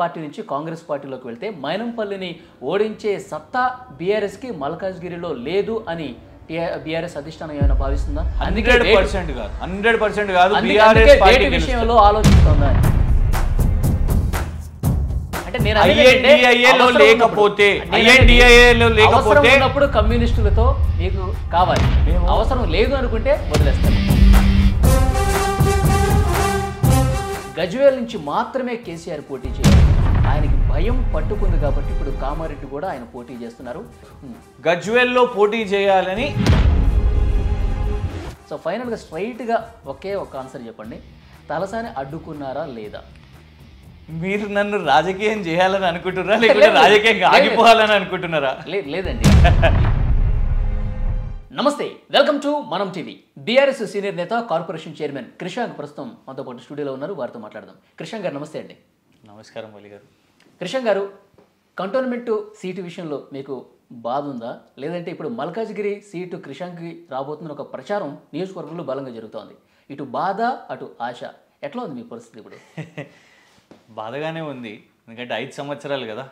Party నుంచి కాంగ్రెస్ పార్టీలోకి వెళ్తే మైనంపల్లిని ఓడించే సత్తా బీఆర్ఎస్కి మల్కాజ్గిరిలో లేదు అని బీఆర్ఎస్ అధిష్టానం ఏమైనా భావిస్తుందా హండ్రెడ్ పర్సెంట్ కాదు హండ్రెడ్ పర్సెంట్ కాదు బీఆర్ఎస్ విషయంలో ఆలోచిస్తుందా లేకపోతే లేకపోతే కమ్యూనిస్టులతో మీకు కావాలి అవసరం లేదు అనుకుంటే వదిలేస్తాను గజ్వేల్ నుంచి మాత్రమే కేసీఆర్ పోటీ చేయాలి ఆయనకి భయం పట్టుకుంది కాబట్టి ఇప్పుడు కామారెడ్డి కూడా ఆయన పోటీ చేస్తున్నారు గజ్వేల్లో పోటీ చేయాలని సో ఫైనల్గా స్ట్రైట్గా ఒకే ఒక ఆన్సర్ చెప్పండి తలసాని అడ్డుకున్నారా లేదా మీరు నన్ను రాజకీయం చేయాలని అనుకుంటున్నారా లేకుంటే రాజకీయం ఆగిపోవాలని అనుకుంటున్నారా లేదండి నమస్తే welcome to Manam TV BRS senior నేత కార్పొరేషన్ చైర్మన్ కృషాంక్ ప్రస్తుతం మాతో పాటు స్టూడియోలో ఉన్నారు వారితో మాట్లాడదాం కృషాంక్ గారు నమస్తే అండి నమస్కారం వలి గారు కృషాంక్ గారు కంటోన్మెంట్ సీటు విషయంలో మీకు బాధ ఉందా లేదంటే ఇప్పుడు మల్కాజ్గిరి సీటు కృషాంక్కి రాబోతున్న ఒక ప్రచారం నియోజకవర్గంలో బలంగా జరుగుతోంది ఇటు బాధ అటు ఆశ ఎట్లా ఉంది మీ పరిస్థితి ఇప్పుడు బాధగానే ఉంది ఎందుకంటే ఐదు సంవత్సరాలు కదా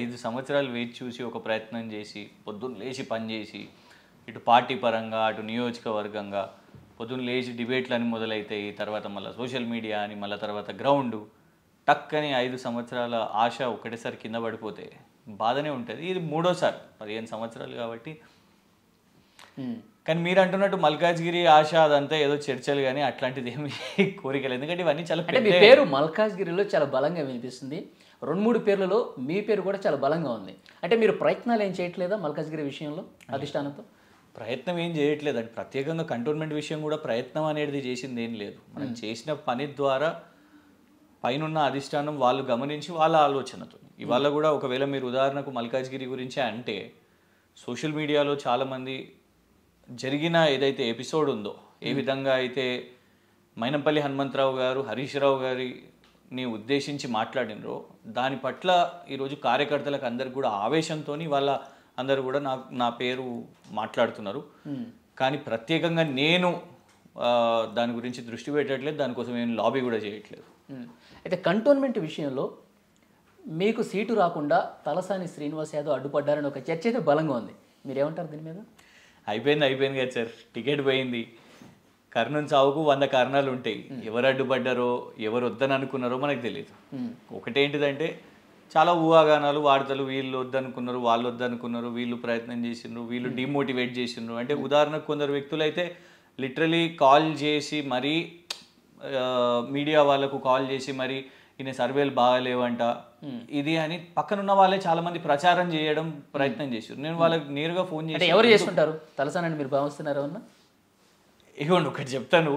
ఐదు సంవత్సరాలు వేచి చూసి ఒక ప్రయత్నం చేసి పొద్దున్న లేచి పనిచేసి ఇటు పార్టీ పరంగా అటు నియోజకవర్గంగా పొద్దున్న లేచి డిబేట్లు అని మొదలైతాయి తర్వాత మళ్ళీ సోషల్ మీడియా అని మళ్ళీ తర్వాత గ్రౌండ్ టక్ అని ఐదు సంవత్సరాల ఆశ ఒకటేసారి కింద పడిపోతే బాధనే ఉంటుంది ఇది మూడోసారి పదిహేను సంవత్సరాలు కాబట్టి కానీ మీరు అంటున్నట్టు మల్కాజ్గిరి ఆశ అదంతా ఏదో చర్చలు కానీ అట్లాంటిది ఏమి కోరికలు ఎందుకంటే ఇవన్నీ చాలా అంటే మీ పేరు మల్కాజ్గిరిలో చాలా బలంగా వినిపిస్తుంది రెండు మూడు పేర్లలో మీ పేరు కూడా చాలా బలంగా ఉంది అంటే మీరు ప్రయత్నాలు ఏం చేయట్లేదా మల్కాజ్గిరి విషయంలో అధిష్టానంతో ప్రయత్నం ఏం చేయట్లేదు అండి ప్రత్యేకంగా కంటోన్మెంట్ విషయం కూడా ప్రయత్నం అనేది చేసింది ఏం లేదు మనం చేసిన పని ద్వారా పైన అధిష్టానం వాళ్ళు గమనించి వాళ్ళ ఆలోచనతో ఇవాళ కూడా ఒకవేళ మీరు ఉదాహరణకు మల్కాజ్గిరి గురించి అంటే సోషల్ మీడియాలో చాలామంది జరిగిన ఏదైతే ఎపిసోడ్ ఉందో ఏ విధంగా అయితే మైనంపల్లి హనుమంతరావు గారు హరీష్ రావు గారిని ఉద్దేశించి మాట్లాడినరో దాని పట్ల ఈరోజు కార్యకర్తలకు అందరికి కూడా ఆవేశంతో వాళ్ళ అందరు కూడా నా నా పేరు మాట్లాడుతున్నారు కానీ ప్రత్యేకంగా నేను దాని గురించి దృష్టి పెట్టట్లేదు దానికోసం ఏం లాబీ కూడా చేయట్లేదు అయితే కంటోన్మెంట్ విషయంలో మీకు సీటు రాకుండా తలసాని శ్రీనివాస్ యాదవ్ అడ్డుపడ్డారని ఒక చర్చ అయితే బలంగా ఉంది మీరేమంటారు దీని మీద అయిపోయింది అయిపోయింది కదా సార్ టికెట్ పోయింది కర్ణం చావుకు వంద కారణాలు ఉంటాయి ఎవరు అడ్డుపడ్డారో ఎవరు వద్దని అనుకున్నారో మనకు తెలియదు ఒకటేంటిదంటే చాలా ఊహాగానాలు వార్తలు వీళ్ళు వద్దనుకున్నారు వాళ్ళు వద్దనుకున్నారు వీళ్ళు ప్రయత్నం చేసిండ్రు వీళ్ళు hmm. డిమోటివేట్ చేసిండ్రు అంటే hmm. ఉదాహరణకు కొందరు వ్యక్తులు అయితే లిటరలీ కాల్ చేసి మరీ మీడియా వాళ్ళకు కాల్ చేసి మరి ఈయన సర్వేలు బాగాలేవంట hmm. ఇది అని పక్కనున్న వాళ్ళే చాలా మంది ప్రచారం చేయడం ప్రయత్నం చేశారు నేను వాళ్ళకి నేరుగా ఫోన్ చేసి ఎవరు చేస్తుంటారు తలసానండి మీరు భావిస్తున్నారు అన్న ఇవ్వండి ఒకటి చెప్తాను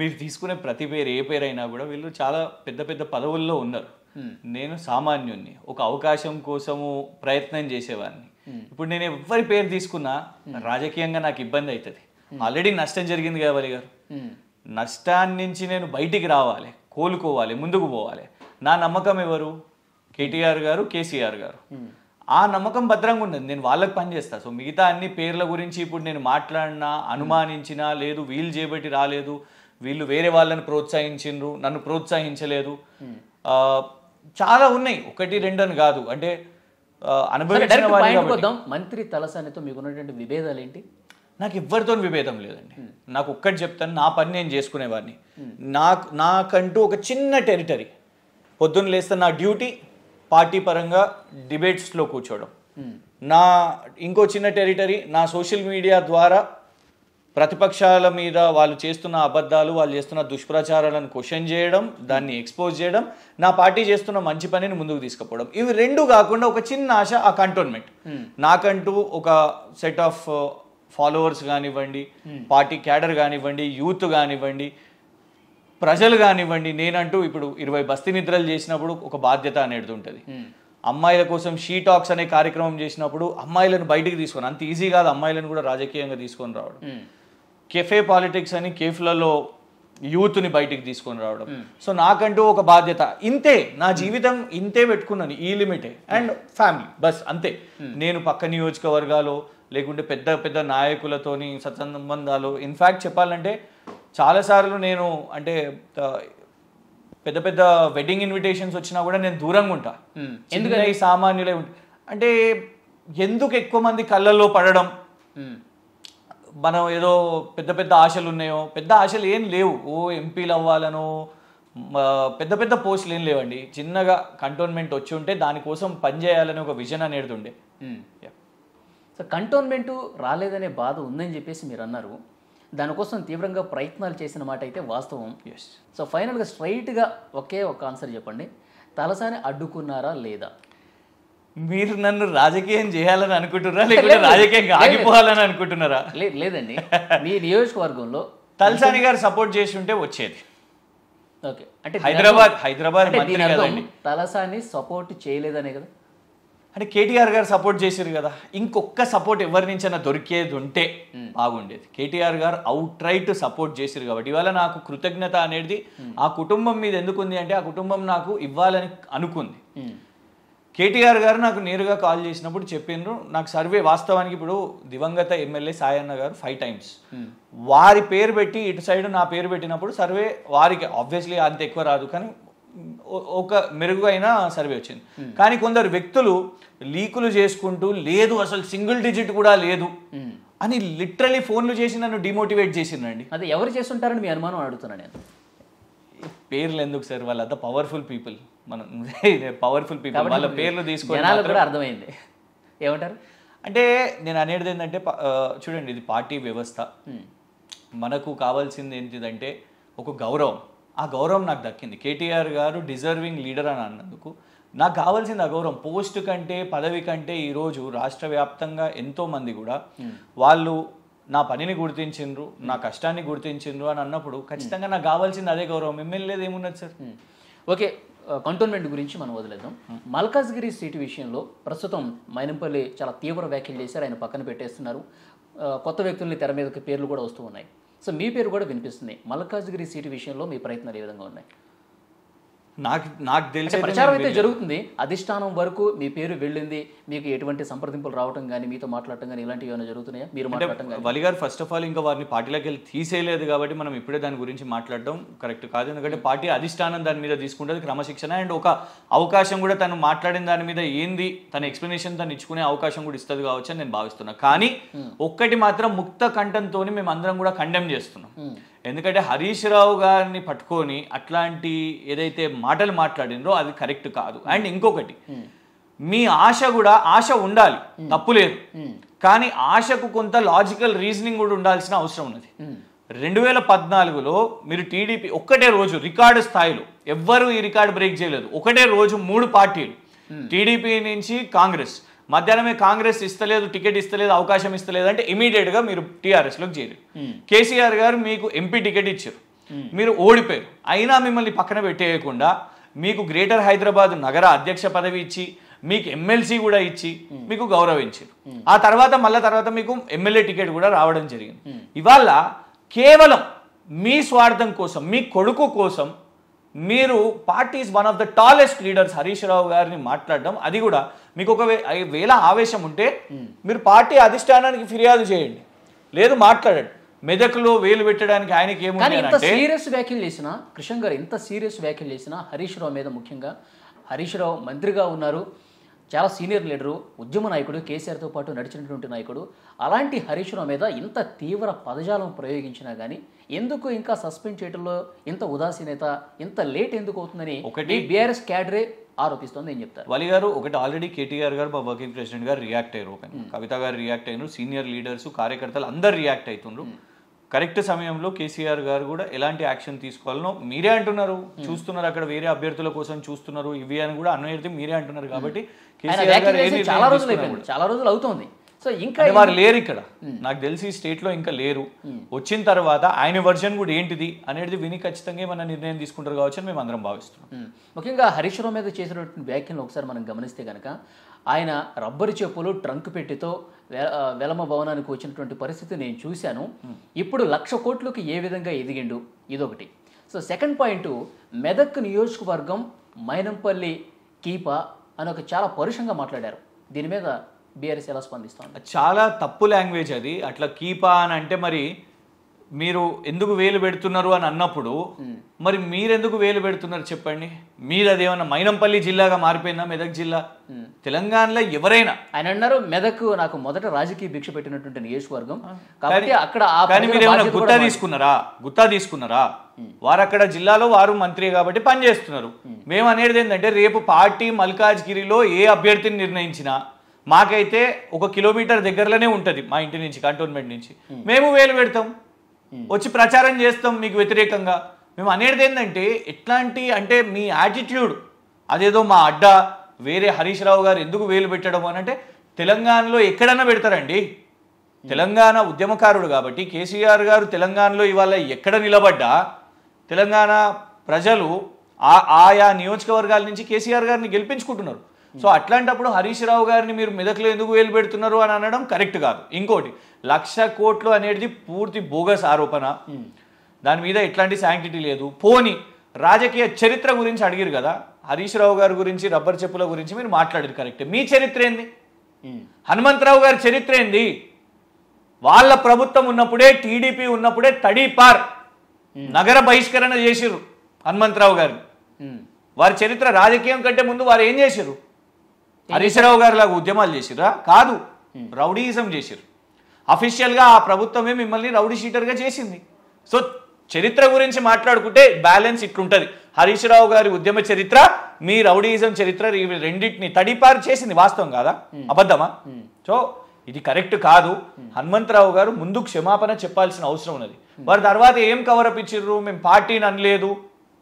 మీరు తీసుకునే ప్రతి పేరు ఏ పేరైనా కూడా వీళ్ళు చాలా పెద్ద పెద్ద పదవుల్లో ఉన్నారు Hmm. నేను సామాన్యుణ్ణి ఒక అవకాశం కోసము ప్రయత్నం చేసేవాడిని hmm. ఇప్పుడు నేను ఎవరి పేరు తీసుకున్నా hmm. రాజకీయంగా నాకు ఇబ్బంది అవుతుంది ఆల్రెడీ నష్టం జరిగింది కావాలి గారు నష్టాన్ని నుంచి నేను బయటికి రావాలి కోలుకోవాలి ముందుకు పోవాలి నా నమ్మకం ఎవరు కేటీఆర్ గారు కేసీఆర్ గారు ఆ నమ్మకం భద్రంగా ఉండదు నేను వాళ్ళకి పనిచేస్తాను సో మిగతా అన్ని పేర్ల గురించి ఇప్పుడు నేను మాట్లాడినా అనుమానించినా లేదు వీళ్ళు చేపట్టి రాలేదు వీళ్ళు వేరే వాళ్ళని ప్రోత్సహించిండ్రు నన్ను ప్రోత్సహించలేదు చాలా ఉన్నాయి ఒకటి రెండు అని కాదు అంటే అనుభవించిన మంత్రి తలసానితో మీకు ఉన్నటువంటి విభేదాలు ఏంటి నాకు ఎవరితో విభేదం లేదండి నాకు ఒక్కటి చెప్తాను నా పని నేను చేసుకునేవాడిని నాకు నాకంటూ ఒక చిన్న టెరిటరీ పొద్దున్న లేస్తే నా డ్యూటీ పార్టీ పరంగా డిబేట్స్లో కూర్చోవడం నా ఇంకో చిన్న టెరిటరీ నా సోషల్ మీడియా ద్వారా ప్రతిపక్షాల మీద వాళ్ళు చేస్తున్న అబద్ధాలు వాళ్ళు చేస్తున్న దుష్ప్రచారాలను క్వశ్చన్ చేయడం దాన్ని ఎక్స్పోజ్ చేయడం నా పార్టీ చేస్తున్న మంచి పనిని ముందుకు తీసుకుపోవడం ఇవి రెండు కాకుండా ఒక చిన్న ఆశ ఆ కంటోన్మెంట్ hmm. నాకంటూ ఒక సెట్ ఆఫ్ ఫాలోవర్స్ కానివ్వండి hmm. పార్టీ క్యాడర్ కానివ్వండి యూత్ కానివ్వండి ప్రజలు కానివ్వండి నేనంటూ ఇప్పుడు ఇరవై బస్తి నిద్రలు చేసినప్పుడు ఒక బాధ్యత అనేది ఉంటుంది hmm. అమ్మాయిల కోసం షీ టాక్స్ అనే కార్యక్రమం చేసినప్పుడు అమ్మాయిలను బయటికి తీసుకొని అంత ఈజీ కాదు అమ్మాయిలను కూడా రాజకీయంగా తీసుకొని రావడం కెఫే పాలిటిక్స్ అని కేఫ్లలో యూత్ని బయటికి తీసుకొని రావడం hmm. సో నాకంటూ ఒక బాధ్యత ఇంతే నా జీవితం ఇంతే పెట్టుకున్నాను ఈ లిమిటే అండ్ ఫ్యామిలీ బస్ అంతే hmm. నేను పక్క నియోజకవర్గాలు లేకుంటే పెద్ద పెద్ద నాయకులతోని సత్సంబంధాలు ఇన్ఫ్యాక్ట్ చెప్పాలంటే చాలాసార్లు నేను అంటే పెద్ద పెద్ద వెడ్డింగ్ ఇన్విటేషన్స్ వచ్చినా కూడా నేను దూరంగా ఉంటా hmm. ఎందుకంటే సామాన్యులే అంటే ఎందుకు ఎక్కువ మంది కళ్ళల్లో పడడం మనం ఏదో పెద్ద పెద్ద ఆశలు ఉన్నాయో పెద్ద ఆశలు ఏం లేవు ఓ ఎంపీలు అవ్వాలనో పెద్ద పెద్ద పోస్టులు ఏం లేవండి చిన్నగా కంటోన్మెంట్ వచ్చి ఉంటే దానికోసం పనిచేయాలని ఒక విజన్ అనేది ఉండే సో కంటోన్మెంటు రాలేదనే బాధ ఉందని చెప్పేసి మీరు అన్నారు దానికోసం తీవ్రంగా ప్రయత్నాలు చేసిన మాట అయితే వాస్తవం సో ఫైనల్గా స్ట్రైట్గా ఒకే ఒక ఆన్సర్ చెప్పండి తలసాని అడ్డుకున్నారా లేదా మీరు నన్ను రాజకీయం చేయాలని అనుకుంటున్నారా లేకుంటే రాజకీయం ఆగిపోవాలని అనుకుంటున్నారా లేదండి మీ నియోజకవర్గంలో తలసాని గారు సపోర్ట్ చేసి ఉంటే వచ్చేది ఓకే అంటే హైదరాబాద్ హైదరాబాద్ కదండి తలసాని సపోర్ట్ చేయలేదనే కదా అంటే కేటీఆర్ గారు సపోర్ట్ చేశారు కదా ఇంకొక సపోర్ట్ ఎవరి నుంచైనా దొరికేది ఉంటే బాగుండేది కేటీఆర్ గారు అవుట్ రైట్ సపోర్ట్ చేశారు కాబట్టి ఇవాళ నాకు కృతజ్ఞత అనేది ఆ కుటుంబం మీద ఎందుకుంది అంటే ఆ కుటుంబం నాకు ఇవ్వాలని అనుకుంది కేటీఆర్ గారు నాకు నేరుగా కాల్ చేసినప్పుడు చెప్పిండ్రు నాకు సర్వే వాస్తవానికి ఇప్పుడు దివంగత ఎమ్మెల్యే సాయన్న గారు ఫైవ్ టైమ్స్ hmm. వారి పేరు పెట్టి ఇటు సైడ్ నా పేరు పెట్టినప్పుడు సర్వే వారికి ఆబ్వియస్లీ అంత ఎక్కువ రాదు కానీ ఒక మెరుగైన సర్వే వచ్చింది hmm. కానీ కొందరు వ్యక్తులు లీకులు చేసుకుంటూ లేదు అసలు సింగిల్ డిజిట్ కూడా లేదు hmm. అని లిటరలీ ఫోన్లు చేసి నన్ను డిమోటివేట్ చేసిందండి అదే ఎవరు చేస్తుంటారని మీ అనుమానం అడుగుతున్నాను నేను పేర్లు ఎందుకు సార్ వాళ్ళంతా పవర్ఫుల్ పీపుల్ మనం పవర్ఫుల్ పీపుల్ వాళ్ళ పేర్లు తీసుకుని కూడా అర్థమైంది ఏమంటారు అంటే నేను అనేది ఏంటంటే చూడండి ఇది పార్టీ వ్యవస్థ మనకు కావాల్సింది ఏంటిదంటే ఒక గౌరవం ఆ గౌరవం నాకు దక్కింది కేటీఆర్ గారు డిజర్వింగ్ లీడర్ అని అన్నందుకు నాకు కావాల్సింది ఆ గౌరవం పోస్ట్ కంటే పదవి కంటే ఈరోజు రాష్ట్ర వ్యాప్తంగా ఎంతోమంది కూడా వాళ్ళు నా పనిని గుర్తించిండ్రు నా కష్టాన్ని గుర్తించిండ్రు అని అన్నప్పుడు ఖచ్చితంగా నాకు కావాల్సింది అదే గౌరవం ఎమ్మెల్యేది ఏమున్నది సార్ ఓకే కంటోన్మెంట్ గురించి మనం వదిలేద్దాం మల్కాజ్గిరి సీటు విషయంలో ప్రస్తుతం మైనంపల్లి చాలా తీవ్ర వ్యాఖ్యలు చేశారు ఆయన పక్కన పెట్టేస్తున్నారు కొత్త వ్యక్తుల్ని తెర మీదకి పేర్లు కూడా వస్తూ ఉన్నాయి సో మీ పేరు కూడా వినిపిస్తుంది మల్కాజ్గిరి సీటు విషయంలో మీ ప్రయత్నాలు ఏ విధంగా ఉన్నాయి నాకు నాకు తెలిసి ప్రచారం అయితే జరుగుతుంది అధిష్టానం వరకు మీ పేరు వెళ్ళింది మీకు ఎటువంటి సంప్రదింపులు రావటం కానీ మీతో మాట్లాడటం కానీ ఇలాంటివి ఏమైనా జరుగుతున్నాయా మీరు మాట్లాడటం వలి గారు ఫస్ట్ ఆఫ్ ఆల్ ఇంకా వారిని పార్టీలోకి వెళ్ళి తీసేయలేదు కాబట్టి మనం ఇప్పుడే దాని గురించి మాట్లాడడం కరెక్ట్ కాదు ఎందుకంటే hmm. పార్టీ అధిష్టానం దాని మీద తీసుకుంటుంది క్రమశిక్షణ అండ్ ఒక అవకాశం కూడా తను మాట్లాడిన దాని మీద ఏంది తన ఎక్స్ప్లెనేషన్ తను ఇచ్చుకునే అవకాశం కూడా ఇస్తుంది కావచ్చు అని నేను భావిస్తున్నా కానీ hmm. ఒక్కటి మాత్రం ముక్త కంఠంతో మేము అందరం కూడా కండెమ్ చేస్తున్నాం hmm. ఎందుకంటే హరీష్ రావు గారిని పట్టుకొని అట్లాంటి ఏదైతే మాటలు మాట్లాడినరో అది కరెక్ట్ కాదు అండ్ hmm. ఇంకొకటి hmm. మీ ఆశ కూడా ఆశ ఉండాలి hmm. తప్పు లేదు కానీ ఆశకు కొంత లాజికల్ రీజనింగ్ కూడా ఉండాల్సిన అవసరం ఉన్నది రెండు వేల పద్నాలుగులో మీరు టీడీపీ ఒక్కటే రోజు రికార్డు స్థాయిలో ఎవ్వరూ ఈ రికార్డు బ్రేక్ చేయలేదు ఒకటే రోజు మూడు పార్టీలు టీడీపీ నుంచి కాంగ్రెస్ మధ్యాహ్నమే కాంగ్రెస్ ఇస్తలేదు టికెట్ ఇస్తలేదు అవకాశం ఇస్తలేదు అంటే ఇమీడియట్గా మీరు టీఆర్ఎస్లోకి చేరు కేసీఆర్ గారు మీకు ఎంపీ టికెట్ ఇచ్చారు మీరు ఓడిపోయారు అయినా మిమ్మల్ని పక్కన పెట్టేయకుండా మీకు గ్రేటర్ హైదరాబాద్ నగర అధ్యక్ష పదవి ఇచ్చి మీకు ఎమ్మెల్సీ కూడా ఇచ్చి మీకు గౌరవించారు ఆ తర్వాత మళ్ళా తర్వాత మీకు ఎమ్మెల్యే టికెట్ కూడా రావడం జరిగింది ఇవాళ కేవలం మీ స్వార్థం కోసం మీ కొడుకు కోసం మీరు parties one of the tallest leaders Harish Rao గారిని మాట్లాడడం అది కూడా మీకు ఒక వేళ ఆవేశం ఉంటే మీరు పార్టీ అధిష్టానానికి ఫిర్యాదు చేయండి లేదు మాట్లాడండి మెదక్లో వేలు పెట్టడానికి ఆయనకి ఏముంది సీరియస్ వ్యాఖ్యలు చేసిన కృష్ణ గారు ఇంత సీరియస్ వ్యాఖ్యలు చేసిన హరీష్ రావు మీద ముఖ్యంగా హరీష్ రావు మంత్రిగా ఉన్నారు చాలా సీనియర్ లీడరు ఉద్యమ నాయకుడు కేసీఆర్తో పాటు నడిచినటువంటి నాయకుడు అలాంటి హరీష్ రావు మీద ఇంత తీవ్ర పదజాలం ప్రయోగించినా కానీ ఎందుకు ఇంకా సస్పెండ్ చేయడంలో ఇంత ఉదాసీనత ఇంత లేట్ ఎందుకు అవుతుందని ఒకటి బీఆర్ఎస్ క్యాడరే ఆరోపిస్తోంది ఏం చెప్తారు వలి గారు ఒకటి ఆల్రెడీ కేటీఆర్ గారు మా వర్కింగ్ ప్రెసిడెంట్ గారు రియాక్ట్ అయ్యారు ఓకే కవిత గారు రియాక్ట్ అయినారు సీనియర్ లీడర్స్ కార్యకర్తలు అందరు రియాక్ట్ అవుతున్నారు కరెక్ట్ సమయంలో కేసీఆర్ గారు కూడా ఎలాంటి యాక్షన్ తీసుకోవాలనో మీరే అంటున్నారు చూస్తున్నారు అక్కడ వేరే అభ్యర్థుల కోసం చూస్తున్నారు ఇవి అని కూడా అన్వయర్థి మీరే అంటున్నారు కాబట్టి చాలా రోజులు అవుతుంది సో ఇంకా వారు లేరు ఇక్కడ నాకు తెలిసి స్టేట్లో ఇంకా లేరు వచ్చిన తర్వాత ఆయన వర్జన్ కూడా ఏంటిది అనేది విని ఖచ్చితంగా ఏమైనా నిర్ణయం తీసుకుంటారు కావచ్చు అని మేము అందరం భావిస్తున్నాం ముఖ్యంగా హరీష్ రావు మీద చేసినటువంటి వ్యాఖ్యలు ఒకసారి మనం గమనిస్తే కనుక ఆయన రబ్బరు చెప్పులు ట్రంక్ పెట్టితో వెలమ భవనానికి వచ్చినటువంటి పరిస్థితి నేను చూశాను ఇప్పుడు లక్ష కోట్లకి ఏ విధంగా ఎదిగిండు ఇదొకటి సో సెకండ్ పాయింట్ మెదక్ నియోజకవర్గం మైనంపల్లి కీపా అని ఒక చాలా పరుషంగా మాట్లాడారు దీని మీద బీఆర్ఎస్ ఎలా స్పందిస్తుంది చాలా తప్పు లాంగ్వేజ్ అది అట్లా కీపా అని అంటే మరి మీరు ఎందుకు వేలు పెడుతున్నారు అని అన్నప్పుడు మరి మీరెందుకు వేలు పెడుతున్నారు చెప్పండి మీరు అదేమన్నా మైనంపల్లి జిల్లాగా మారిపోయిందా మెదక్ జిల్లా తెలంగాణలో ఎవరైనా ఆయన అన్నారు మెదక్ నాకు మొదట రాజకీయ భిక్ష పెట్టినటువంటి నియోజకవర్గం కాబట్టి అక్కడ మీరు ఏమైనా గుత్తా తీసుకున్నారా గుత్తా తీసుకున్నారా వారు అక్కడ జిల్లాలో వారు మంత్రి కాబట్టి పనిచేస్తున్నారు మేము అనేది ఏంటంటే రేపు పార్టీ మల్కాజ్గిరిలో ఏ అభ్యర్థిని నిర్ణయించినా మాకైతే ఒక కిలోమీటర్ దగ్గరలోనే ఉంటుంది మా ఇంటి నుంచి కంటోన్మెంట్ నుంచి hmm. మేము వేలు పెడతాం hmm. వచ్చి ప్రచారం చేస్తాం మీకు వ్యతిరేకంగా మేము అనేది ఏంటంటే ఎట్లాంటి అంటే మీ యాటిట్యూడ్ అదేదో మా అడ్డ వేరే హరీష్ రావు గారు ఎందుకు వేలు పెట్టడం అని అంటే తెలంగాణలో ఎక్కడన్నా పెడతారండి hmm. తెలంగాణ ఉద్యమకారుడు కాబట్టి కేసీఆర్ గారు తెలంగాణలో ఇవాళ ఎక్కడ నిలబడ్డా తెలంగాణ ప్రజలు ఆయా నియోజకవర్గాల నుంచి కేసీఆర్ గారిని గెలిపించుకుంటున్నారు సో అట్లాంటప్పుడు హరీష్ రావు గారిని మీరు మెదక్లో ఎందుకు వేలు పెడుతున్నారు అని అనడం కరెక్ట్ కాదు ఇంకోటి లక్ష కోట్లు అనేది పూర్తి బోగస్ ఆరోపణ దాని మీద ఎట్లాంటి శాంక్టిటీ లేదు పోని రాజకీయ చరిత్ర గురించి అడిగిరు కదా హరీష్ రావు గారి గురించి రబ్బర్ చెప్పుల గురించి మీరు మాట్లాడారు కరెక్ట్ మీ చరిత్ర ఏంది హనుమంతరావు గారి చరిత్ర ఏంది వాళ్ళ ప్రభుత్వం ఉన్నప్పుడే టీడీపీ ఉన్నప్పుడే తడి పార్ నగర బహిష్కరణ చేసిరు హనుమంతరావు గారిని వారి చరిత్ర రాజకీయం కంటే ముందు వారు ఏం చేశారు హరీశ్రావు గారు లాగా ఉద్యమాలు చేసిరా కాదు రౌడీజం చేసిరు అఫీషియల్గా ఆ ప్రభుత్వమే మిమ్మల్ని రౌడీ షీటర్గా చేసింది సో చరిత్ర గురించి మాట్లాడుకుంటే బ్యాలెన్స్ ఇట్లుంటుంది హరీష్ రావు గారి ఉద్యమ చరిత్ర మీ రౌడీజం చరిత్ర రెండింటిని తడిపారు చేసింది వాస్తవం కాదా అబద్ధమా సో ఇది కరెక్ట్ కాదు హనుమంతరావు గారు ముందు క్షమాపణ చెప్పాల్సిన అవసరం ఉన్నది వారి తర్వాత ఏం కవర్ అప్ ఇచ్చిర్రు మేము పార్టీని అనలేదు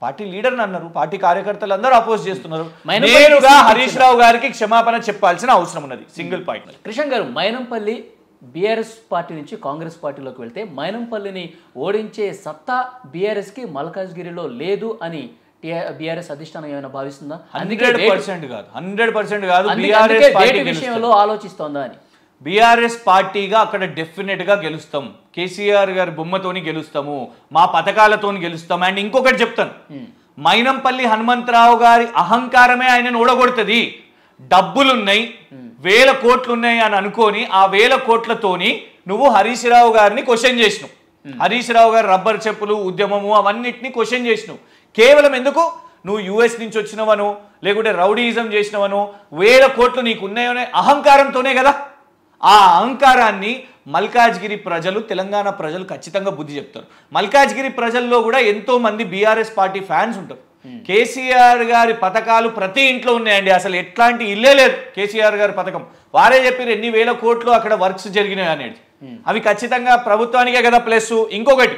పార్టీ లీడర్ని అన్నారు పార్టీ కార్యకర్తలు అందరూ అపోజ్ చేస్తున్నారు నేరుగా హరీష్ రావు గారికి క్షమాపణ చెప్పాల్సిన అవసరం ఉన్నది సింగిల్ పాయింట్ కృష్ణ గారు మైనంపల్లి బీఆర్ఎస్ పార్టీ నుంచి కాంగ్రెస్ పార్టీలోకి వెళ్తే మైనంపల్లిని ఓడించే సత్తా బీఆర్ఎస్కి మల్కాజ్గిరిలో లేదు అని బీఆర్ఎస్ అధిష్టానం ఏమైనా భావిస్తుందా హండ్రెడ్ పర్సెంట్ కాదు హండ్రెడ్ పర్సెంట్ కాదు బీఆర్ఎస్ విషయంలో ఆలోచిస్తోందా అని బీఆర్ఎస్ పార్టీగా అక్కడ డెఫినెట్గా గెలుస్తాం కేసీఆర్ గారి బొమ్మతోని గెలుస్తాము మా పథకాలతో గెలుస్తాం అండ్ ఇంకొకటి చెప్తాను మైనంపల్లి హనుమంతరావు గారి అహంకారమే ఆయనను ఓడగొడుతుంది డబ్బులున్నాయి వేల కోట్లున్నాయి అని అనుకోని ఆ వేల కోట్లతోని నువ్వు హరీష్ రావు గారిని క్వశ్చన్ చేసినావు హరీష్ రావు గారు రబ్బర్ చెప్పులు ఉద్యమము అవన్నిటిని క్వశ్చన్ చేసినావు కేవలం ఎందుకు నువ్వు యుఎస్ నుంచి వచ్చినవను లేకుంటే రౌడీజం చేసినవను వేల కోట్లు నీకు ఉన్నాయనే అహంకారంతోనే కదా ఆ అహంకారాన్ని మల్కాజ్గిరి ప్రజలు తెలంగాణ ప్రజలు ఖచ్చితంగా బుద్ధి చెప్తారు మల్కాజ్గిరి ప్రజల్లో కూడా ఎంతో మంది బీఆర్ఎస్ పార్టీ ఫ్యాన్స్ ఉంటారు కేసీఆర్ గారి పథకాలు ప్రతి ఇంట్లో ఉన్నాయండి అసలు ఎట్లాంటి ఇల్లే లేదు కేసీఆర్ గారి పథకం వారే చెప్పిన ఎన్ని వేల కోట్లు అక్కడ వర్క్స్ జరిగినాయి అనేది అవి ఖచ్చితంగా ప్రభుత్వానికే కదా ప్లస్ ఇంకొకటి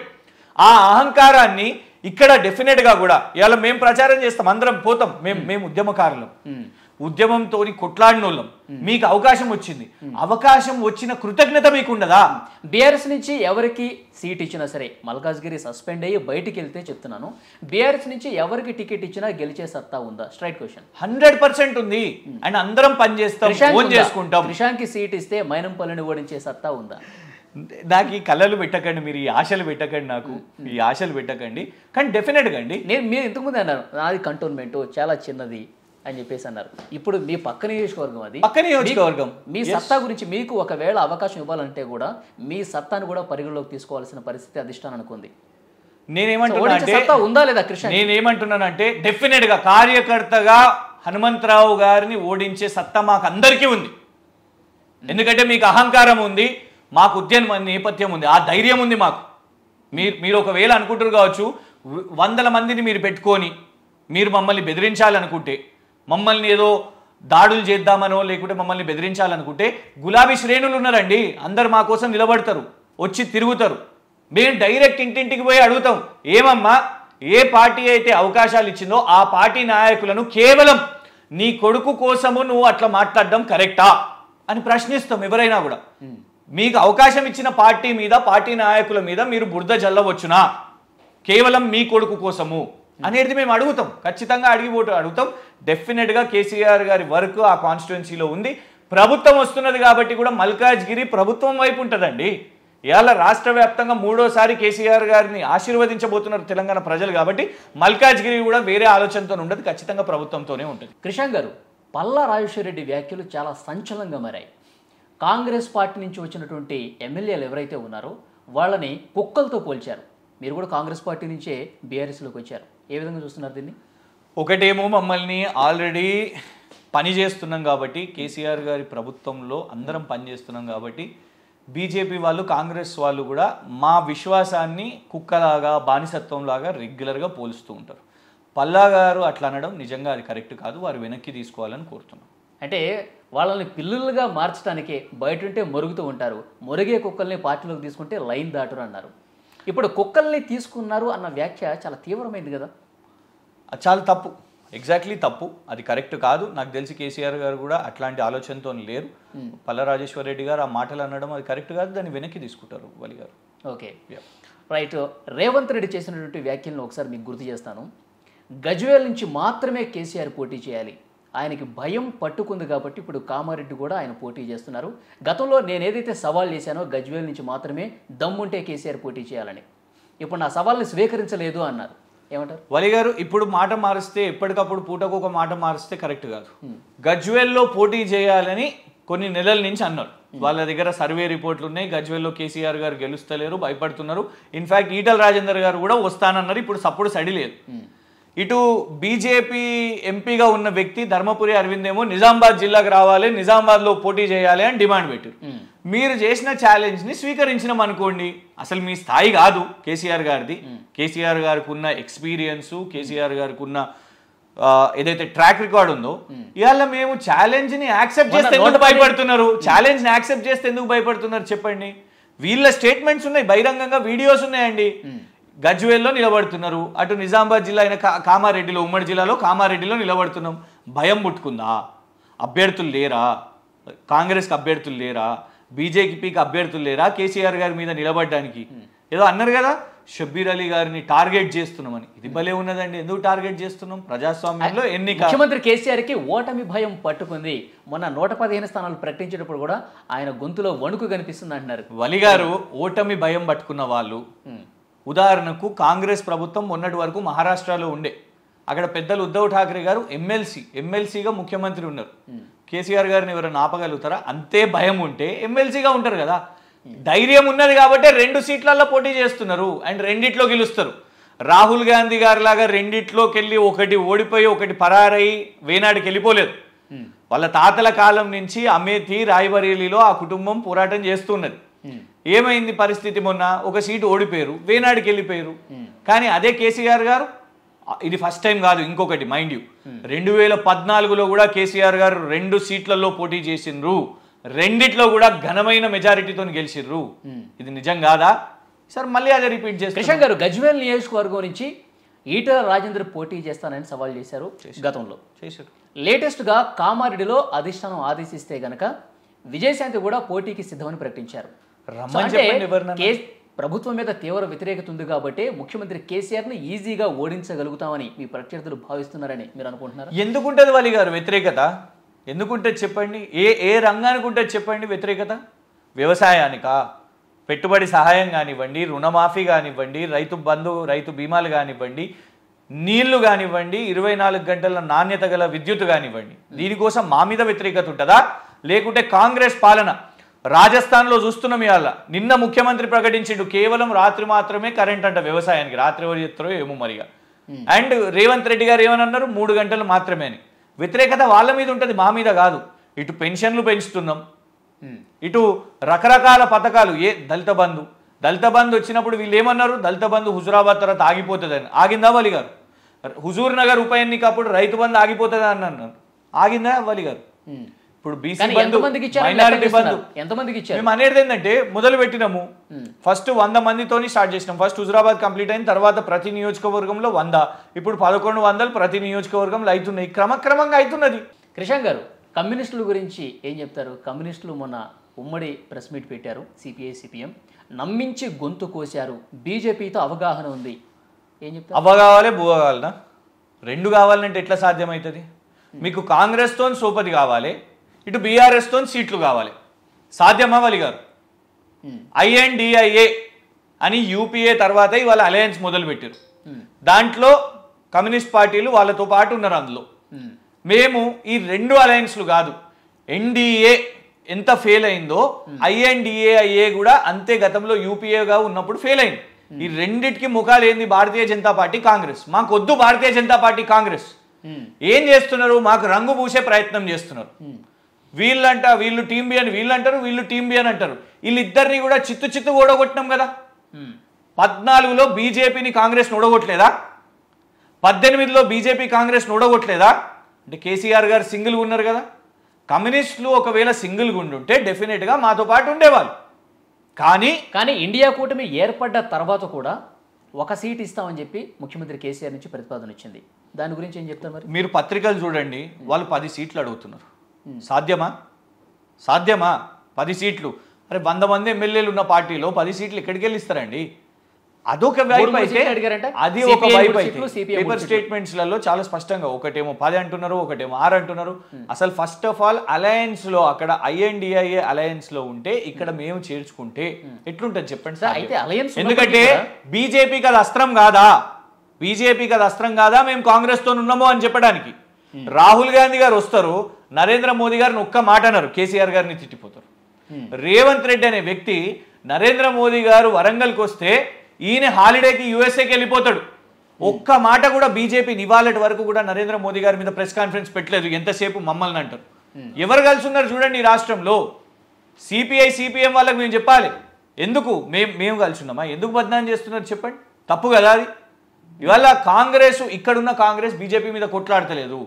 ఆ అహంకారాన్ని ఇక్కడ డెఫినెట్ గా కూడా ఇవాళ మేము ప్రచారం చేస్తాం అందరం పోతాం మేము మేము ఉద్యమకారులం ఉద్యమంతో కొట్లాడినోళ్ళం మీకు అవకాశం వచ్చింది అవకాశం వచ్చిన కృతజ్ఞత మీకు ఉండదా బీఆర్ఎస్ నుంచి ఎవరికి సీట్ ఇచ్చినా సరే మల్కాజ్గిరి సస్పెండ్ అయ్యి బయటికి వెళ్తే చెప్తున్నాను బీఆర్ఎస్ నుంచి ఎవరికి టికెట్ ఇచ్చినా గెలిచే సత్తా ఉందా స్ట్రైట్ క్వశ్చన్ హండ్రెడ్ పర్సెంట్ ఉంది అండ్ అందరం పనిచేస్తాం ఫోన్ చేసుకుంటాం రిషాంక్కి సీట్ ఇస్తే మైనంపల్లిని ఓడించే సత్తా ఉందా నాకు ఈ కళలు పెట్టకండి మీరు ఈ ఆశలు పెట్టకండి నాకు ఈ ఆశలు పెట్టకండి కానీ డెఫినెట్గా అండి నేను మీరు ఇంతకుముందు అన్నారు నాది కంటోన్మెంట్ చాలా చిన్నది అని చెప్పేసి అన్నారు ఇప్పుడు మీ పక్క నియోజకవర్గం అది పక్క నియోజకవర్గం మీ సత్తా గురించి మీకు ఒకవేళ అవకాశం ఇవ్వాలంటే కూడా మీ సత్తాను కూడా పరిగణలోకి తీసుకోవాల్సిన పరిస్థితి అధిష్టానం అనుకుంది ఉందా లేదా కృష్ణ నేనేమంటున్నానంటే డెఫినెట్ గా కార్యకర్తగా హనుమంతరావు గారిని ఓడించే సత్తా మాకు అందరికీ ఉంది hmm. ఎందుకంటే మీకు అహంకారం ఉంది మాకు ఉద్యమ నేపథ్యం ఉంది ఆ ధైర్యం ఉంది మాకు మీరు మీరు ఒకవేళ అనుకుంటారు కావచ్చు వందల మందిని మీరు పెట్టుకొని మీరు మమ్మల్ని బెదిరించాలనుకుంటే మమ్మల్ని ఏదో దాడులు చేద్దామనో లేకుంటే మమ్మల్ని బెదిరించాలనుకుంటే గులాబీ శ్రేణులు ఉన్నారండి అందరు మా కోసం నిలబడతారు వచ్చి తిరుగుతారు మేము డైరెక్ట్ ఇంటింటికి పోయి అడుగుతాం ఏమమ్మా ఏ పార్టీ అయితే అవకాశాలు ఇచ్చిందో ఆ పార్టీ నాయకులను కేవలం నీ కొడుకు కోసము నువ్వు అట్లా మాట్లాడడం కరెక్టా అని ప్రశ్నిస్తాం ఎవరైనా కూడా మీకు అవకాశం ఇచ్చిన పార్టీ మీద పార్టీ నాయకుల మీద మీరు బురద జల్లవచ్చునా కేవలం మీ కొడుకు కోసము అనేది మేము అడుగుతాం ఖచ్చితంగా అడిగిపోటు అడుగుతాం డెఫినెట్గా కేసీఆర్ గారి వర్క్ ఆ కాన్స్టిట్యున్సీలో ఉంది ప్రభుత్వం వస్తున్నది కాబట్టి కూడా మల్కాజ్గిరి ప్రభుత్వం వైపు ఉంటుందండి ఇవాళ రాష్ట్ర వ్యాప్తంగా మూడోసారి కేసీఆర్ గారిని ఆశీర్వదించబోతున్నారు తెలంగాణ ప్రజలు కాబట్టి మల్కాజ్గిరి కూడా వేరే ఆలోచనతో ఉండదు ఖచ్చితంగా ప్రభుత్వంతోనే ఉంటుంది కృషాంక్ గారు పల్లా రాజేశ్వరరెడ్డి వ్యాఖ్యలు చాలా సంచలనంగా మారాయి కాంగ్రెస్ పార్టీ నుంచి వచ్చినటువంటి ఎమ్మెల్యేలు ఎవరైతే ఉన్నారో వాళ్ళని కుక్కలతో పోల్చారు మీరు కూడా కాంగ్రెస్ పార్టీ నుంచే బీఆర్ఎస్లోకి వచ్చారు ఏ విధంగా చూస్తున్నారు దీన్ని ఒకటేమో మమ్మల్ని ఆల్రెడీ పని చేస్తున్నాం కాబట్టి కేసీఆర్ గారి ప్రభుత్వంలో అందరం పనిచేస్తున్నాం కాబట్టి బీజేపీ వాళ్ళు కాంగ్రెస్ వాళ్ళు కూడా మా విశ్వాసాన్ని కుక్కలాగా బానిసత్వంలాగా రెగ్యులర్గా పోలుస్తూ ఉంటారు పల్లా గారు అట్లా అనడం నిజంగా అది కరెక్ట్ కాదు వారు వెనక్కి తీసుకోవాలని కోరుతున్నాం అంటే వాళ్ళని పిల్లలుగా మార్చడానికి బయట ఉంటే మొరుగుతూ ఉంటారు మొరిగే కుక్కల్ని పార్టీలోకి తీసుకుంటే లైన్ దాటరు అన్నారు ఇప్పుడు కుక్కల్ని తీసుకున్నారు అన్న వ్యాఖ్య చాలా తీవ్రమైంది కదా చాలా తప్పు ఎగ్జాక్ట్లీ తప్పు అది కరెక్ట్ కాదు నాకు తెలిసి కేసీఆర్ గారు కూడా అట్లాంటి ఆలోచనతో లేరు hmm. పల్లరాజేశ్వర రెడ్డి గారు ఆ మాటలు అనడం అది కరెక్ట్ కాదు దాన్ని వెనక్కి తీసుకుంటారు వలి గారు ఓకే రైట్ రేవంత్ రెడ్డి చేసినటువంటి వ్యాఖ్యలను ఒకసారి మీకు గుర్తు చేస్తాను గజ్వేల్ నుంచి మాత్రమే కేసీఆర్ పోటీ చేయాలి ఆయనకి భయం పట్టుకుంది కాబట్టి ఇప్పుడు కామారెడ్డి కూడా ఆయన పోటీ చేస్తున్నారు గతంలో నేను ఏదైతే సవాల్ చేశానో గజ్వేల్ నుంచి మాత్రమే దమ్ముంటే కేసీఆర్ పోటీ చేయాలని ఇప్పుడు నా సవాల్ని స్వీకరించలేదు అన్నారు ఏమంటారు వలి గారు ఇప్పుడు మాట మారిస్తే ఎప్పటికప్పుడు పూటకు ఒక మాట మారిస్తే కరెక్ట్ కాదు గజ్వేల్లో పోటీ చేయాలని కొన్ని నెలల నుంచి అన్నారు వాళ్ళ దగ్గర సర్వే రిపోర్ట్లు ఉన్నాయి గజ్వేల్లో కేసీఆర్ గారు గెలుస్తలేరు భయపడుతున్నారు ఇన్ఫాక్ట్ ఈటల రాజేందర్ గారు కూడా వస్తానన్నారు ఇప్పుడు సప్పుడు సడి లేదు ఇటు బీజేపీ ఎంపీగా ఉన్న వ్యక్తి ధర్మపురి అరవింద్ ఏమో నిజామాబాద్ జిల్లాకు రావాలి నిజామాబాద్ లో పోటీ చేయాలి అని డిమాండ్ పెట్టారు మీరు చేసిన ఛాలెంజ్ ని స్వీకరించినాం అనుకోండి అసలు మీ స్థాయి కాదు కేసీఆర్ గారిది కేసీఆర్ గారికి ఉన్న ఎక్స్పీరియన్స్ కేసీఆర్ గారికి ఉన్న ఏదైతే ట్రాక్ రికార్డ్ ఉందో ఇవాళ మేము ఛాలెంజ్ ని యాక్సెప్ట్ చేస్తే ఎందుకు భయపడుతున్నారు ఛాలెంజ్ ని యాక్సెప్ట్ చేస్తే ఎందుకు భయపడుతున్నారు చెప్పండి వీళ్ళ స్టేట్మెంట్స్ ఉన్నాయి బహిరంగంగా వీడియోస్ ఉన్నాయండి గజ్వేల్లో నిలబడుతున్నారు అటు నిజామాబాద్ జిల్లా అయిన కామారెడ్డిలో ఉమ్మడి జిల్లాలో కామారెడ్డిలో నిలబడుతున్నాం భయం పుట్టుకుందా అభ్యర్థులు లేరా కాంగ్రెస్కి అభ్యర్థులు లేరా బీజేపీకి అభ్యర్థులు లేరా కేసీఆర్ గారి మీద నిలబడడానికి ఏదో అన్నారు కదా షబ్బీర్ అలీ గారిని టార్గెట్ చేస్తున్నామని ఇది భలే ఉన్నదండి ఎందుకు టార్గెట్ చేస్తున్నాం ప్రజాస్వామ్యంలో ఎన్ని ముఖ్యమంత్రి కేసీఆర్కి ఓటమి భయం పట్టుకుంది మొన్న నూట పదిహేను స్థానాలు ప్రకటించేటప్పుడు కూడా ఆయన గొంతులో వణుకు కనిపిస్తుంది అంటున్నారు వలిగారు ఓటమి భయం పట్టుకున్న వాళ్ళు ఉదాహరణకు కాంగ్రెస్ ప్రభుత్వం మొన్నటి వరకు మహారాష్ట్రలో ఉండే అక్కడ పెద్దలు ఉద్ధవ్ ఠాక్రే గారు ఎమ్మెల్సీ ఎమ్మెల్సీగా ముఖ్యమంత్రి ఉన్నారు కేసీఆర్ గారిని ఎవరైనా ఆపగలుగుతారా అంతే భయం ఉంటే ఎమ్మెల్సీగా ఉంటారు కదా ధైర్యం ఉన్నది కాబట్టి రెండు సీట్లలో పోటీ చేస్తున్నారు అండ్ రెండిట్లో గెలుస్తారు రాహుల్ గాంధీ గారి లాగా రెండిట్లోకి వెళ్ళి ఒకటి ఓడిపోయి ఒకటి పరారై వేనాడికి వెళ్ళిపోలేదు వాళ్ళ తాతల కాలం నుంచి అమేథి రాయబరేలిలో ఆ కుటుంబం పోరాటం చేస్తున్నది Hmm. ఏమైంది పరిస్థితి మొన్న ఒక సీటు ఓడిపోయారు వేనాడికి వెళ్ళిపోయారు hmm. కానీ అదే కేసీఆర్ గారు ఇది ఫస్ట్ టైం కాదు ఇంకొకటి మైండ్ యూ hmm. రెండు వేల పద్నాలుగులో కూడా కేసీఆర్ గారు రెండు సీట్లలో పోటీ చేసిండ్రు రెండిట్లో కూడా ఘనమైన మెజారిటీతో గెలిచిర్రు ఇది నిజం కాదా సార్ మళ్ళీ అదే రిపీట్ చేస్తారు కిషన్ గారు గజ్వేల్ నియోజకవర్గం నుంచి ఈటల రాజేందర్ పోటీ చేస్తానని సవాల్ చేశారు గతంలో చేశారు లేటెస్ట్గా కామారెడ్డిలో అధిష్టానం ఆదేశిస్తే గనక విజయశాంతి కూడా పోటీకి సిద్ధమని ప్రకటించారు ప్రభుత్వం మీద తీవ్ర వ్యతిరేకత ఉంది కాబట్టి ముఖ్యమంత్రి కేసీఆర్ని ఈజీగా ఓడించగలుగుతామని మీ ప్రత్యర్థులు భావిస్తున్నారని మీరు అనుకుంటున్నారు ఎందుకుంటుంది వాళ్ళ గారు వ్యతిరేకత ఎందుకుంటే చెప్పండి ఏ ఏ రంగానికి ఉంటే చెప్పండి వ్యతిరేకత వ్యవసాయానికా పెట్టుబడి సహాయం కానివ్వండి రుణమాఫీ కానివ్వండి రైతు బంధు రైతు బీమాలు కానివ్వండి నీళ్లు కానివ్వండి ఇరవై నాలుగు గంటల నాణ్యత గల విద్యుత్ కానివ్వండి దీనికోసం మా మీద వ్యతిరేకత ఉంటుందా లేకుంటే కాంగ్రెస్ పాలన రాజస్థాన్లో చూస్తున్నాం ఇవాళ నిన్న ముఖ్యమంత్రి ప్రకటించిండు కేవలం రాత్రి మాత్రమే కరెంట్ అంట వ్యవసాయానికి రాత్రి ఎవరు చెప్తారో ఏమో మరిగా అండ్ రేవంత్ రెడ్డి గారు ఏమని అన్నారు మూడు గంటలు మాత్రమే అని వ్యతిరేకత వాళ్ళ మీద ఉంటుంది మా మీద కాదు ఇటు పెన్షన్లు పెంచుతున్నాం ఇటు రకరకాల పథకాలు ఏ దళిత బంధు దళిత బంధు వచ్చినప్పుడు వీళ్ళు ఏమన్నారు దళిత బంధు హుజురాబాద్ తర్వాత ఆగిపోతుందని ఆగిందా వలి గారు హుజూర్ నగర్ ఉప ఎన్నికప్పుడు అప్పుడు రైతు బంధు ఆగిపోతుందా అని అన్నారు ఆగిందా వలి గారు ఇప్పుడు బీసీ మైనారిటీ బంధు ఎంతమందికి ఇచ్చారు మేము అనేది ఏంటంటే మొదలు పెట్టినాము ఫస్ట్ వంద మందితోని స్టార్ట్ చేసినాం ఫస్ట్ హుజరాబాద్ కంప్లీట్ అయిన తర్వాత ప్రతి నియోజకవర్గంలో వంద ఇప్పుడు పదకొండు వందలు ప్రతి నియోజకవర్గంలో అవుతున్నాయి క్రమక్రమంగా అవుతున్నది కృష్ణ గారు కమ్యూనిస్టుల గురించి ఏం చెప్తారు కమ్యూనిస్టులు మొన్న ఉమ్మడి ప్రెస్ మీట్ పెట్టారు సిపిఐ సిపిఎం నమ్మించి గొంతు కోశారు బీజేపీతో అవగాహన ఉంది ఏం చెప్తారు బువ భూగావాలనా రెండు కావాలంటే ఎట్లా సాధ్యమవుతుంది మీకు కాంగ్రెస్తో సోపతి కావాలి ఇటు బీఆర్ఎస్తో సీట్లు కావాలి సాధ్యమా వలి గారు ఐఎన్డిఐఏ అని యూపీఏ తర్వాత ఇవాళ అలయన్స్ మొదలుపెట్టారు దాంట్లో కమ్యూనిస్ట్ పార్టీలు వాళ్ళతో పాటు ఉన్నారు అందులో మేము ఈ రెండు అలయన్స్లు కాదు ఎన్డీఏ ఎంత ఫెయిల్ అయిందో ఐఎన్డిఏఐఏ కూడా అంతే గతంలో యూపీఏగా ఉన్నప్పుడు ఫెయిల్ అయింది ఈ రెండిటికి ముఖాలు ఏంది భారతీయ జనతా పార్టీ కాంగ్రెస్ మాకు వద్దు భారతీయ జనతా పార్టీ కాంగ్రెస్ ఏం చేస్తున్నారు మాకు రంగు పూసే ప్రయత్నం చేస్తున్నారు వీళ్ళంట వీళ్ళు టీం బి అని వీళ్ళు అంటారు వీళ్ళు టీం బి అని అంటారు వీళ్ళిద్దరిని కూడా చిత్తు చిత్తు ఓడగొట్టినాం కదా పద్నాలుగులో బీజేపీని కాంగ్రెస్ ఓడగొట్టలేదా పద్దెనిమిదిలో బీజేపీ కాంగ్రెస్ ఓడగొట్టలేదా అంటే కేసీఆర్ గారు సింగిల్గా ఉన్నారు కదా కమ్యూనిస్టులు ఒకవేళ సింగిల్గా ఉండుంటే డెఫినెట్గా మాతో పాటు ఉండేవాళ్ళు కానీ కానీ ఇండియా కూటమి ఏర్పడ్డ తర్వాత కూడా ఒక సీట్ ఇస్తామని చెప్పి ముఖ్యమంత్రి కేసీఆర్ నుంచి ప్రతిపాదన వచ్చింది దాని గురించి ఏం చెప్తారు మరి మీరు పత్రికలు చూడండి వాళ్ళు పది సీట్లు అడుగుతున్నారు సాధ్యమా సాధ్యమా పది సీట్లు అరే వంద మంది ఎమ్మెల్యేలు ఉన్న పార్టీలో పది సీట్లు ఎక్కడికి వెళ్ళిస్తారండి అదొక వైపు అయితే అది ఒక వైపు అయితే పేపర్ స్టేట్మెంట్స్లలో చాలా స్పష్టంగా ఒకటేమో పది అంటున్నారు ఒకటేమో ఆరు అంటున్నారు అసలు ఫస్ట్ ఆఫ్ ఆల్ అలయన్స్ లో అక్కడ ఐఎన్డిఐఏ అలయన్స్ లో ఉంటే ఇక్కడ మేము చేర్చుకుంటే ఎట్లుంటది చెప్పండి సార్ అయితే అలయన్స్ ఎందుకంటే బీజేపీ కదా అస్త్రం కాదా బీజేపీ కదా అస్త్రం కాదా మేము కాంగ్రెస్ తో ఉన్నాము అని చెప్పడానికి రాహుల్ గాంధీ గారు వస్తారు నరేంద్ర మోదీ గారిని ఒక్క మాట అన్నారు కేసీఆర్ గారిని తిట్టిపోతారు hmm. రేవంత్ రెడ్డి అనే వ్యక్తి నరేంద్ర మోదీ గారు వరంగల్కి వస్తే ఈయన హాలిడేకి యుఎస్ఏకి వెళ్ళిపోతాడు hmm. ఒక్క మాట కూడా బీజేపీ నివాళటి వరకు కూడా నరేంద్ర మోదీ గారి మీద ప్రెస్ కాన్ఫరెన్స్ పెట్టలేదు ఎంతసేపు మమ్మల్ని అంటారు hmm. ఎవరు కలిసి ఉన్నారు చూడండి ఈ రాష్ట్రంలో సిపిఐ సిపిఎం వాళ్ళకి మేము చెప్పాలి ఎందుకు మేము మేము కలిసి ఉన్నామా ఎందుకు బదనాం చేస్తున్నారు చెప్పండి తప్పు కదా అది ఇవాళ కాంగ్రెస్ ఇక్కడున్న కాంగ్రెస్ బీజేపీ మీద కొట్లాడతలేదు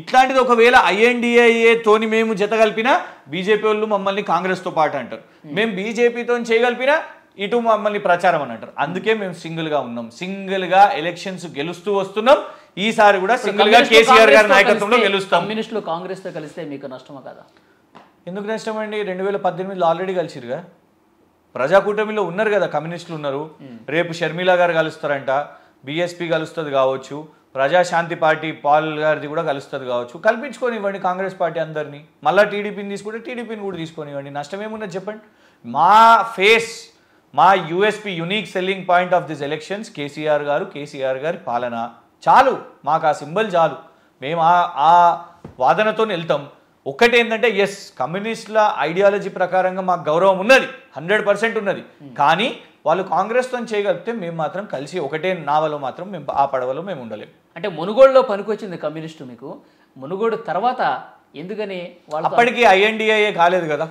ఇట్లాంటిది ఒకవేళ ఐఎన్డిఏఏ తోని మేము జత కలిపినా బీజేపీ వాళ్ళు మమ్మల్ని కాంగ్రెస్ తో పాటు అంటారు మేము బీజేపీతో చేయగలిపినా ఇటు మమ్మల్ని ప్రచారం అని అంటారు అందుకే మేము సింగిల్ గా ఉన్నాం సింగిల్ గా ఎలక్షన్స్ గెలుస్తూ వస్తున్నాం ఈసారి కూడా గా కేసీఆర్ గారి నాయకత్వంలో గెలుస్తాం కాంగ్రెస్ తో కలిస్తే మీకు నష్టమా కదా ఎందుకు నష్టం అండి రెండు వేల పద్దెనిమిదిలో ఆల్రెడీ కలిసిరుగా ప్రజాకూటమిలో ఉన్నారు కదా కమ్యూనిస్టులు ఉన్నారు రేపు షర్మిలా గారు కలుస్తారంట బీఎస్పీ కలుస్తుంది కావచ్చు ప్రజాశాంతి పార్టీ పాల్ గారిది కూడా కలుస్తుంది కావచ్చు కల్పించుకొనివ్వండి కాంగ్రెస్ పార్టీ అందరినీ మళ్ళీ టీడీపీని తీసుకుంటే టీడీపీని కూడా తీసుకొనివ్వండి నష్టం ఏమున్నది చెప్పండి మా ఫేస్ మా USP unique selling point of this elections KCR garu KCR గారి పాలన చాలు మాకు ఆ సింబల్ చాలు మేము ఆ వాదనతో వెళ్తాం ఒకటేంటంటే ఏంటంటే ఎస్ కమ్యూనిస్టుల ఐడియాలజీ ప్రకారంగా మాకు గౌరవం ఉన్నది హండ్రెడ్ పర్సెంట్ ఉన్నది కానీ వాళ్ళు కాంగ్రెస్తో చేయగలిగితే మేము మాత్రం కలిసి ఒకటే నావలో మాత్రం మేము ఆ పడవలో మేము ఉండలేము అంటే మునుగోడులో పనికొచ్చింది కమ్యూనిస్టు మీకు మునుగోడు తర్వాత ఎందుకని వాళ్ళు అప్పటికి ఐఎన్డిఐఏ కాలేదు కదా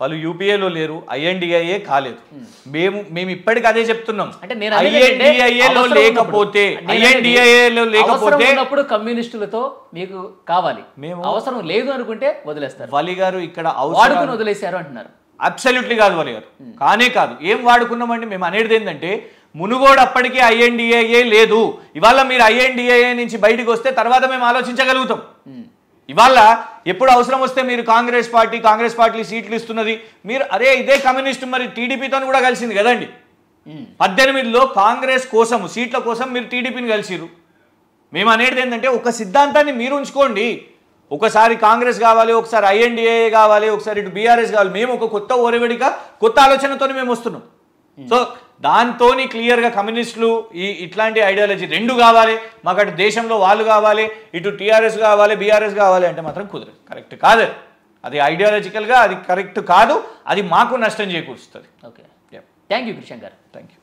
వాళ్ళు యూపీఏలో లేరు ఐఎన్డిఐఏ కాలేదు మేము మేము ఇప్పటికి అదే చెప్తున్నాం అంటే నేను ఐఎన్డిఐఏలో లేకపోతే ఐఎన్డిఐఏలో లేకపోతే ఉన్నప్పుడు కమ్యూనిస్టులతో మీకు కావాలి మేము అవసరం లేదు అనుకుంటే వదిలేస్తారు వలి గారు ఇక్కడ వదిలేశారు అంటున్నారు అబ్సల్యూట్లీ కాదు వాళ్ళు కానే కాదు ఏం వాడుకున్నామండి మేము అనేది ఏంటంటే మునుగోడు అప్పటికే ఐఎన్డిఏఏ లేదు ఇవాళ మీరు ఐఎన్డిఏఏ నుంచి బయటకు వస్తే తర్వాత మేము ఆలోచించగలుగుతాం ఇవాళ ఎప్పుడు అవసరం వస్తే మీరు కాంగ్రెస్ పార్టీ కాంగ్రెస్ పార్టీ సీట్లు ఇస్తున్నది మీరు అరే ఇదే కమ్యూనిస్ట్ మరి టీడీపీతో కూడా కలిసింది కదండి పద్దెనిమిదిలో కాంగ్రెస్ కోసం సీట్ల కోసం మీరు టీడీపీని కలిసిరు మేము అనేది ఏంటంటే ఒక సిద్ధాంతాన్ని మీరు ఉంచుకోండి ఒకసారి కాంగ్రెస్ కావాలి ఒకసారి ఐఎన్డిఏ కావాలి ఒకసారి ఇటు బీఆర్ఎస్ కావాలి మేము ఒక కొత్త ఓరవిడిగా కొత్త ఆలోచనతో మేము వస్తున్నాం సో దాంతో క్లియర్గా కమ్యూనిస్టులు ఈ ఇట్లాంటి ఐడియాలజీ రెండు కావాలి మాకు అటు దేశంలో వాళ్ళు కావాలి ఇటు టీఆర్ఎస్ కావాలి బీఆర్ఎస్ కావాలి అంటే మాత్రం కుదరదు కరెక్ట్ కాదు అది ఐడియాలజికల్గా అది కరెక్ట్ కాదు అది మాకు నష్టం చేకూరుస్తుంది ఓకే థ్యాంక్ యూ కృష్ణ గారు థ్యాంక్ యూ